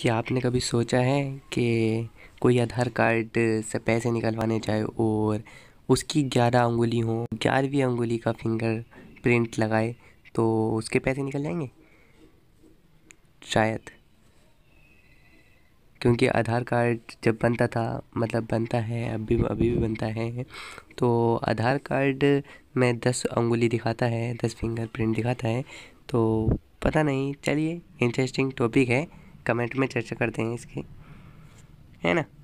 क्या आपने कभी सोचा है कि कोई आधार कार्ड से पैसे निकलवाने जाए और उसकी ग्यारह उंगली हो ग्यारहवीं उंगली का फिंगर प्रिंट लगाए तो उसके पैसे निकल जाएंगे शायद क्योंकि आधार कार्ड जब बनता था मतलब बनता है अभी अभी भी बनता है तो आधार कार्ड में दस अंगुली दिखाता है दस फिंगर प्रिंट दिखाता है तो पता नहीं चलिए इंटरेस्टिंग टॉपिक है कमेंट में चर्चा करते हैं इसकी है ना